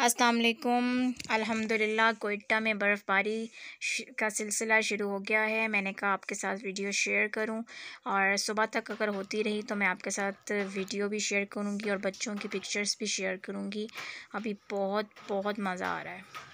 असलकुम अलहमदिल्ला अल्हम्दुलिल्लाह कोयटा में बर्फ़बारी का सिलसिला शुरू हो गया है मैंने कहा आपके साथ वीडियो शेयर करूं और सुबह तक अगर होती रही तो मैं आपके साथ वीडियो भी शेयर करूंगी और बच्चों की पिक्चर्स भी शेयर करूंगी अभी बहुत बहुत मज़ा आ रहा है